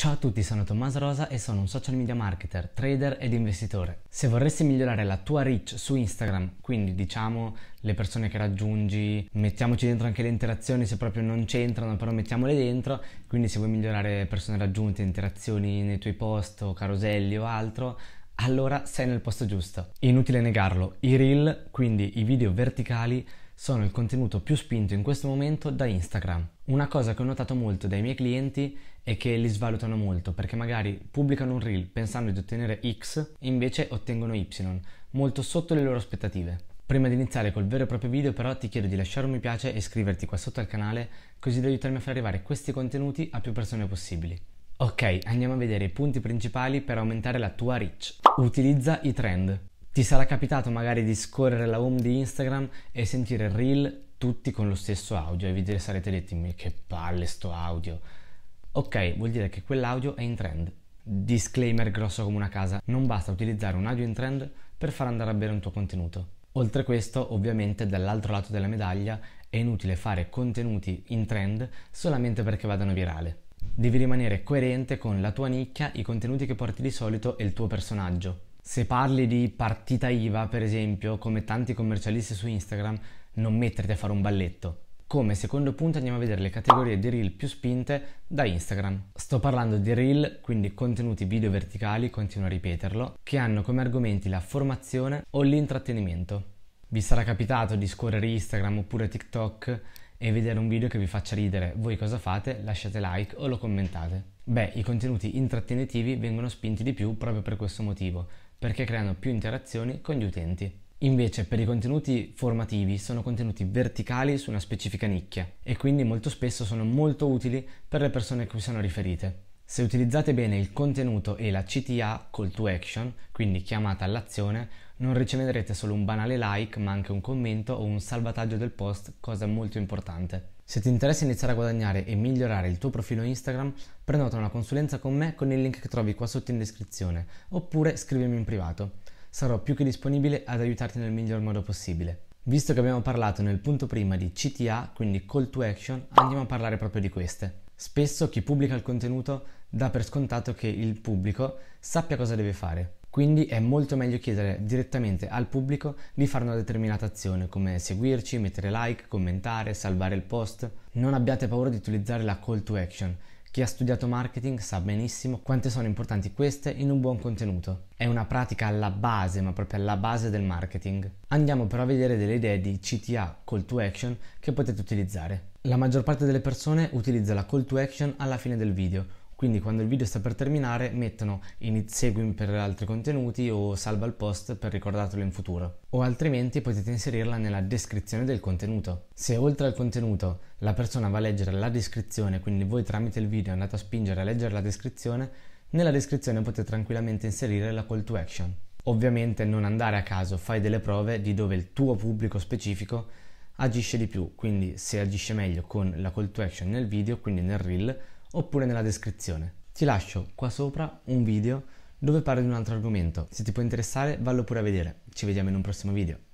Ciao a tutti, sono Tommaso Rosa e sono un social media marketer, trader ed investitore. Se vorresti migliorare la tua reach su Instagram, quindi diciamo le persone che raggiungi, mettiamoci dentro anche le interazioni se proprio non c'entrano, però mettiamole dentro, quindi se vuoi migliorare persone raggiunte, interazioni nei tuoi post o caroselli o altro, allora sei nel posto giusto. Inutile negarlo, i reel, quindi i video verticali, sono il contenuto più spinto in questo momento da Instagram. Una cosa che ho notato molto dai miei clienti è che li svalutano molto perché magari pubblicano un reel pensando di ottenere X e invece ottengono Y, molto sotto le loro aspettative. Prima di iniziare col vero e proprio video però ti chiedo di lasciare un mi piace e iscriverti qua sotto al canale così da aiutarmi a far arrivare questi contenuti a più persone possibili. Ok, andiamo a vedere i punti principali per aumentare la tua reach. Utilizza i trend. Ti sarà capitato magari di scorrere la home di Instagram e sentire il reel tutti con lo stesso audio e vi sarete detti che palle sto audio. Ok, vuol dire che quell'audio è in trend. Disclaimer grosso come una casa, non basta utilizzare un audio in trend per far andare a bere un tuo contenuto. Oltre questo, ovviamente, dall'altro lato della medaglia è inutile fare contenuti in trend solamente perché vadano virale. Devi rimanere coerente con la tua nicchia, i contenuti che porti di solito e il tuo personaggio. Se parli di partita IVA, per esempio, come tanti commercialisti su Instagram, non metterti a fare un balletto. Come secondo punto andiamo a vedere le categorie di reel più spinte da Instagram. Sto parlando di reel, quindi contenuti video verticali, continuo a ripeterlo, che hanno come argomenti la formazione o l'intrattenimento. Vi sarà capitato di scorrere Instagram oppure TikTok e vedere un video che vi faccia ridere. Voi cosa fate? Lasciate like o lo commentate. Beh, i contenuti intrattenitivi vengono spinti di più proprio per questo motivo perché creano più interazioni con gli utenti. Invece per i contenuti formativi sono contenuti verticali su una specifica nicchia e quindi molto spesso sono molto utili per le persone a cui sono riferite. Se utilizzate bene il contenuto e la CTA, call to action, quindi chiamata all'azione, non riceverete solo un banale like, ma anche un commento o un salvataggio del post, cosa molto importante. Se ti interessa iniziare a guadagnare e migliorare il tuo profilo Instagram, prenota una consulenza con me con il link che trovi qua sotto in descrizione, oppure scrivimi in privato. Sarò più che disponibile ad aiutarti nel miglior modo possibile. Visto che abbiamo parlato nel punto prima di CTA, quindi call to action, andiamo a parlare proprio di queste. Spesso chi pubblica il contenuto dà per scontato che il pubblico sappia cosa deve fare, quindi è molto meglio chiedere direttamente al pubblico di fare una determinata azione, come seguirci, mettere like, commentare, salvare il post. Non abbiate paura di utilizzare la call to action. Chi ha studiato marketing sa benissimo quante sono importanti queste in un buon contenuto. È una pratica alla base, ma proprio alla base del marketing. Andiamo però a vedere delle idee di CTA, call to action, che potete utilizzare. La maggior parte delle persone utilizza la call to action alla fine del video, quindi quando il video sta per terminare mettono seguimi per altri contenuti o salva il post per ricordartelo in futuro. O altrimenti potete inserirla nella descrizione del contenuto. Se oltre al contenuto la persona va a leggere la descrizione, quindi voi tramite il video andate a spingere a leggere la descrizione, nella descrizione potete tranquillamente inserire la call to action. Ovviamente non andare a caso, fai delle prove di dove il tuo pubblico specifico agisce di più, quindi se agisce meglio con la call to action nel video, quindi nel reel, oppure nella descrizione. Ti lascio qua sopra un video dove parlo di un altro argomento. Se ti può interessare, vallo pure a vedere. Ci vediamo in un prossimo video.